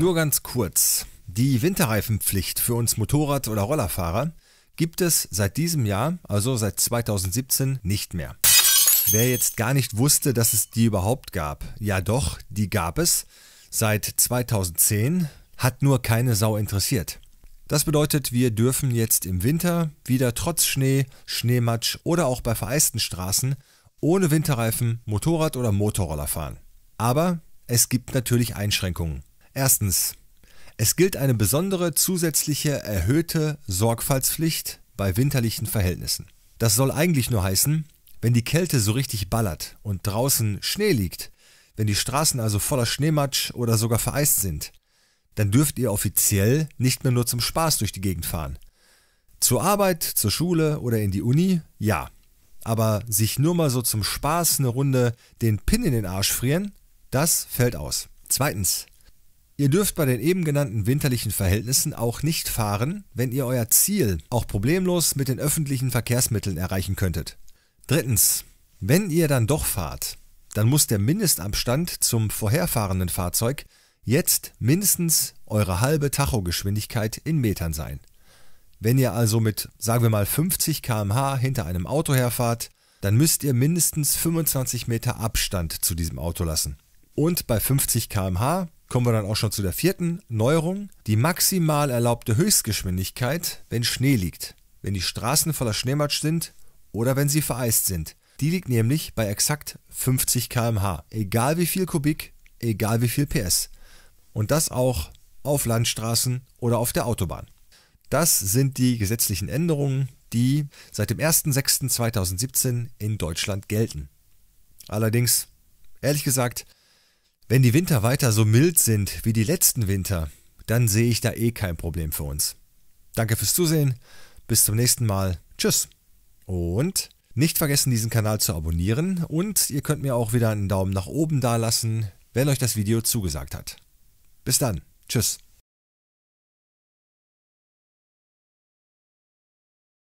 Nur ganz kurz. Die Winterreifenpflicht für uns Motorrad- oder Rollerfahrer gibt es seit diesem Jahr, also seit 2017, nicht mehr. Wer jetzt gar nicht wusste, dass es die überhaupt gab, ja doch, die gab es seit 2010, hat nur keine Sau interessiert. Das bedeutet, wir dürfen jetzt im Winter wieder trotz Schnee, Schneematsch oder auch bei vereisten Straßen ohne Winterreifen Motorrad oder Motorroller fahren. Aber es gibt natürlich Einschränkungen. Erstens. Es gilt eine besondere zusätzliche erhöhte Sorgfaltspflicht bei winterlichen Verhältnissen. Das soll eigentlich nur heißen, wenn die Kälte so richtig ballert und draußen Schnee liegt, wenn die Straßen also voller Schneematsch oder sogar vereist sind, dann dürft ihr offiziell nicht mehr nur zum Spaß durch die Gegend fahren. Zur Arbeit, zur Schule oder in die Uni, ja. Aber sich nur mal so zum Spaß eine Runde den Pin in den Arsch frieren, das fällt aus. Zweitens, Ihr dürft bei den eben genannten winterlichen Verhältnissen auch nicht fahren, wenn ihr euer Ziel auch problemlos mit den öffentlichen Verkehrsmitteln erreichen könntet. Drittens, wenn ihr dann doch fahrt, dann muss der Mindestabstand zum vorherfahrenden Fahrzeug jetzt mindestens eure halbe Tachogeschwindigkeit in Metern sein. Wenn ihr also mit, sagen wir mal, 50 km/h hinter einem Auto herfahrt, dann müsst ihr mindestens 25 Meter Abstand zu diesem Auto lassen. Und bei 50 km/h kommen wir dann auch schon zu der vierten Neuerung. Die maximal erlaubte Höchstgeschwindigkeit, wenn Schnee liegt, wenn die Straßen voller Schneematsch sind oder wenn sie vereist sind. Die liegt nämlich bei exakt 50 km/h, egal wie viel Kubik, egal wie viel PS. Und das auch auf Landstraßen oder auf der Autobahn. Das sind die gesetzlichen Änderungen, die seit dem 01.06.2017 in Deutschland gelten. Allerdings, ehrlich gesagt, wenn die Winter weiter so mild sind wie die letzten Winter, dann sehe ich da eh kein Problem für uns. Danke fürs Zusehen, bis zum nächsten Mal. Tschüss. Und nicht vergessen, diesen Kanal zu abonnieren und ihr könnt mir auch wieder einen Daumen nach oben dalassen, wenn euch das Video zugesagt hat. Bis dann. Tschüss.